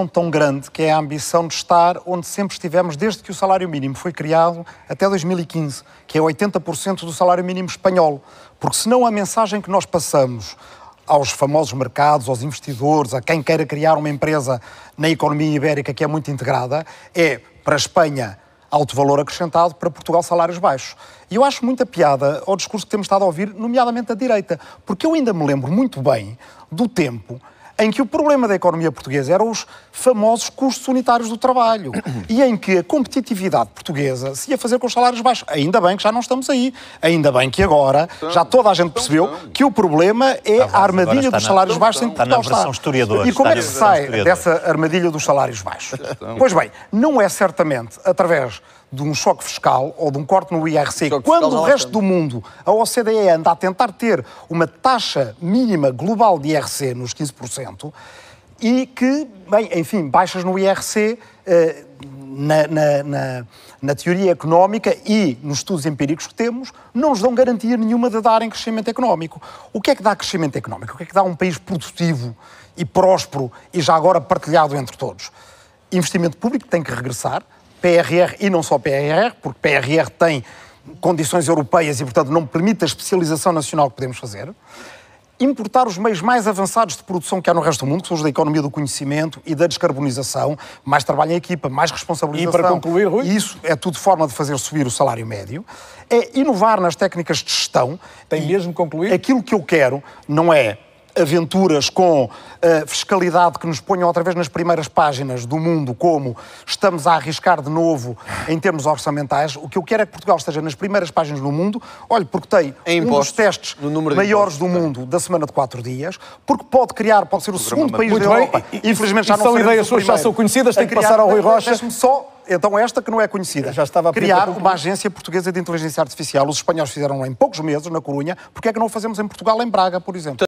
ambição tão grande, que é a ambição de estar onde sempre estivemos desde que o salário mínimo foi criado até 2015, que é 80% do salário mínimo espanhol. Porque senão a mensagem que nós passamos aos famosos mercados, aos investidores, a quem queira criar uma empresa na economia ibérica que é muito integrada, é para a Espanha alto valor acrescentado, para Portugal salários baixos. E eu acho muita piada ao discurso que temos estado a ouvir, nomeadamente da direita, porque eu ainda me lembro muito bem do tempo em que o problema da economia portuguesa eram os famosos custos unitários do trabalho e em que a competitividade portuguesa se ia fazer com os salários baixos. Ainda bem que já não estamos aí. Ainda bem que agora então, já toda a gente percebeu então, então. que o problema é tá a armadilha dos salários baixos em Portugal. Está na versão E como é que se sai dessa armadilha dos salários baixos? Pois bem, não é certamente através de um choque fiscal ou de um corte no IRC, quando o resto é do mundo, a OCDE anda a tentar ter uma taxa mínima global de IRC nos 15%, e que, bem, enfim, baixas no IRC, eh, na, na, na, na, teoria económica e nos estudos empíricos que temos, não nos dão garantia nenhuma de darem crescimento económico. O que é que dá crescimento económico? O que é que dá um país produtivo e próspero e já agora partilhado entre todos? Investimento público tem que regressar, PRR e não só PRR, porque PRR tem condições europeias e, portanto, não permite a especialização nacional que podemos fazer. Importar os meios mais avançados de produção que há no resto do mundo, que são os da economia do conhecimento e da descarbonização, mais trabalho em equipa, mais responsabilização. E para concluir, Rui? Isso é tudo forma de fazer subir o salário médio. É inovar nas técnicas de gestão. Tem mesmo concluído? Aquilo que eu quero não é aventuras com a eh, fiscalidade que nos ponham outra vez nas primeiras páginas do mundo, como estamos a arriscar de novo em termos orçamentais. O que eu quero é que Portugal esteja nas primeiras páginas do mundo, olha, porque tem em um dos testes maiores do mundo é. da semana de quatro dias, porque pode criar, pode ser o, o segundo país Muito da bem. Europa. E, Infelizmente e já não são ideias suas, já são conhecidas, tem que passar ao Rui Rocha. só então esta que não é conhecida. Já estava a criar uma agência portuguesa de inteligência artificial. Os espanhóis fizeram em poucos meses na Corunha. Porque é que não o fazemos em Portugal, em Braga, por exemplo?